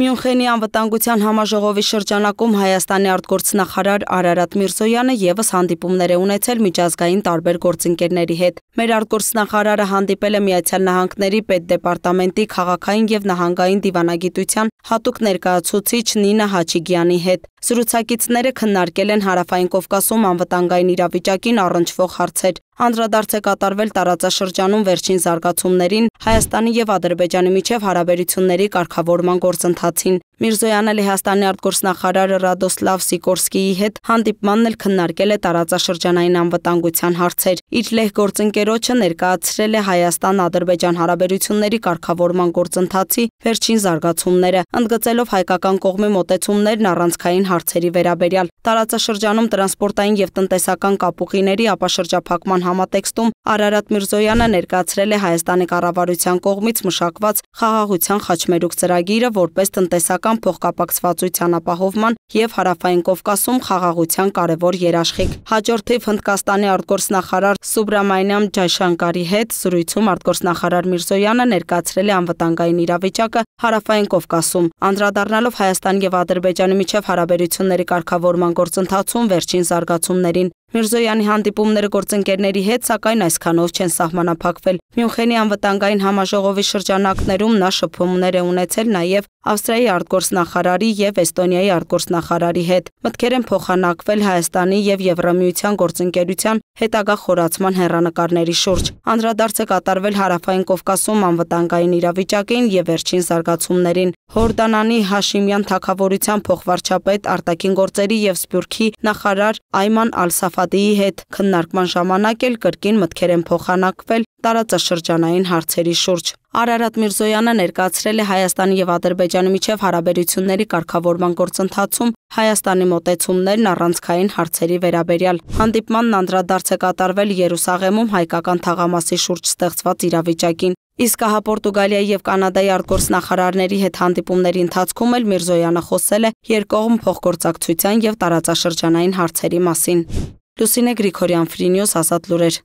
Մյունխենի անվտանգության համաժողովի շրջանակում Հայաստանի արտգործնախարար Արարատ Միրզոյանը եւս հանդիպումներ է ունեցել միջազգային տարբեր գործընկերների հետ։ Մեր արտգործնախարարը հանդիպել է Միացյալ Նահանգների Պետդեպարտամենտի քաղաքային եւ նահանգային դիվանագիտության հատուկ ներկայացուցիչ Նինա Հաչիգյանի հետ։ Զրուցակիցները քննարկել են Հարավային Կովկասում անվտանգային իրավիճակին առնչվող հարցեր։ Անդրադարձ է կատարվել տարածաշրջանում վերջին զարգացումներին, Հայաստանի եւ Ադրբեջանի միջև հարաբերությունների կարգավորման գործընթացին։ Միրզոյանը Լեհաստանի արտգործնախարարը Ռադոսլավ Սիկորսկիի հետ հանդիպմանն էլ քննարկել է տարածաշրջանային անվտանգության հարցեր։ Իր լեհ գործընկերոջը ներկայացրել է Հայաստան-Ադրբեջան հարաբերությունների կարգավորման գործընթացի վերջին զարգացումները, ընդգծելով հայկական կողմի մոտեցումներն առանցքային հարցերի վերաբերյալ։ Տարածաշրջանում տրանսպորտային եւ տնտեսական կապուղիների ապաշրջափակման համատեքստում Արարատ Միրզոյանը ներկայացրել է Հայաստանի կառավարության կողմից մշակված խաղաղության խաչմերուկ ծրագիրը որպես տնտեսական ռազմական փոխկապակցվածության ապահովման եւ հարավային Կովկասում խաղաղության կարևոր երաշխիք։ Հաջորդիվ Հնդկաստանի արտգործնախարար Սուբրամանյամ Ջայշանկարի հետ զրույցում արտգործնախարար Միրզոյանը ներկայացրել է անվտանգային իրավիճակը հարավային Կովկասում, անդրադառնալով Հայաստան եւ Ադրբեջանի միջև հարաբերությունների կարգավորման գործընթացում վերջին զարգացումներին։ Միրզոյանի հանդիպումները գործընկերների հետ, սակայն այսքանով չեն սահմանափակվել։ Մյունխենի անվտանգային համաժողովի շրջանակներում նա շփումներ է ունեցել նաև Ավստրիայի արտգործնախարարի եւ Էստոնիայի արտգործնախարարի հետ։ Մտքեր են փոխանակվել Հայաստանի եւ Եվրամիության գործընկերության հետագա խորացման հերանակարների շուրջ։ Անդրադարձ է կատարվել Հարավային Կովկասում անվտանգային իրավիճակին եւ վերջին զարգացումներին։ Հորդանանի Հաշիմյան թակավորության փոխվարչապետ արտաքին գործերի եւ Սփյուռքի նախարար Այման Ալսաֆ Սաֆադիի հետ։ Քննարկման ժամանակ էլ կրկին մտքեր են փոխանակվել տարածաշրջանային հարցերի շուրջ։ Արարատ Միրզոյանը ներկայացրել է Հայաստանի եւ Ադրբեջանի միջև հարաբերությունների կարգավորման գործընթացում Հայաստանի մոտեցումներն առանցքային հարցերի վերաբերյալ։ Հանդիպմանն անդրադարձ է կատարվել Երուսաղեմում հայկական թաղամասի շուրջ ստեղծված իրավիճակին։ Իսկ հա Պորտուգալիայի եւ Կանադայի արտգործնախարարների հետ հանդիպումների ընթացքում էլ Միրզոյանը խոսել է երկողմ փոխգործակցության եւ տարածաշրջանային հարցերի մասին։ Լուսինե Գրիգորյան Ֆրինյոս ազատ լուրեր